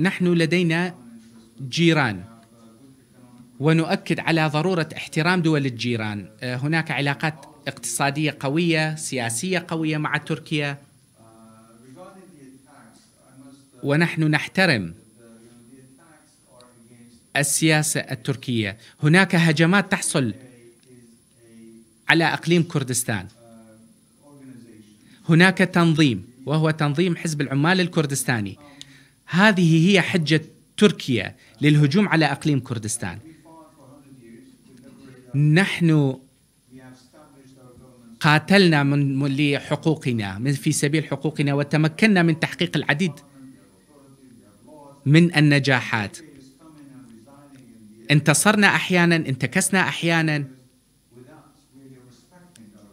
نحن لدينا جيران ونؤكد على ضروره احترام دول الجيران آه، هناك علاقات اقتصاديه قويه سياسيه قويه مع تركيا ونحن نحترم السياسه التركيه هناك هجمات تحصل على اقليم كردستان هناك تنظيم وهو تنظيم حزب العمال الكردستاني هذه هي حجة تركيا للهجوم على أقليم كردستان نحن قاتلنا من لحقوقنا من في سبيل حقوقنا وتمكنا من تحقيق العديد من النجاحات انتصرنا احيانا انتكسنا احيانا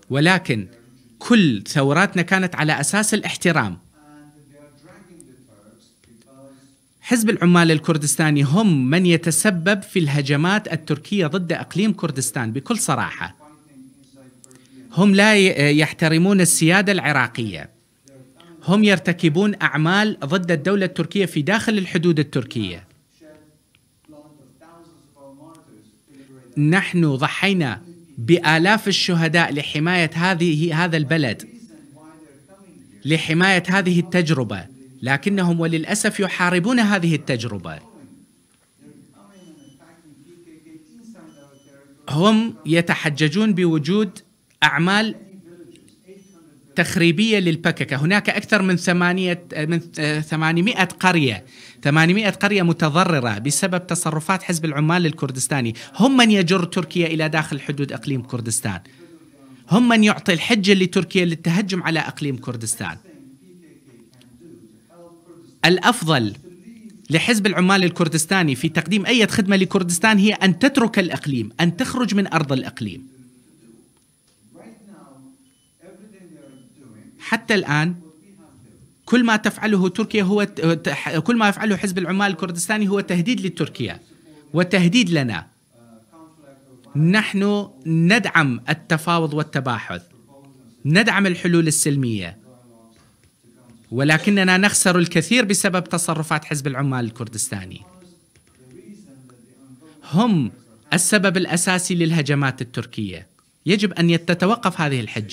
ولكن كل ثوراتنا كانت على اساس الاحترام حزب العمال الكردستاني هم من يتسبب في الهجمات التركية ضد أقليم كردستان بكل صراحة هم لا يحترمون السيادة العراقية هم يرتكبون أعمال ضد الدولة التركية في داخل الحدود التركية نحن ضحينا بآلاف الشهداء لحماية هذه هذا البلد لحماية هذه التجربة لكنهم وللاسف يحاربون هذه التجربه هم يتحججون بوجود اعمال تخريبية للبككة هناك أكثر من ثمانية من 800 قرية 800 قرية متضررة بسبب تصرفات حزب العمال الكردستاني هم من يجر تركيا إلى داخل حدود أقليم كردستان هم من يعطي الحجة لتركيا للتهجم على أقليم كردستان الافضل لحزب العمال الكردستاني في تقديم اي خدمه لكردستان هي ان تترك الاقليم، ان تخرج من ارض الاقليم. حتى الان كل ما تفعله تركيا هو كل ما يفعله حزب العمال الكردستاني هو تهديد لتركيا وتهديد لنا. نحن ندعم التفاوض والتباحث. ندعم الحلول السلميه. ولكننا نخسر الكثير بسبب تصرفات حزب العمال الكردستاني هم السبب الاساسي للهجمات التركيه يجب ان تتوقف هذه الحجه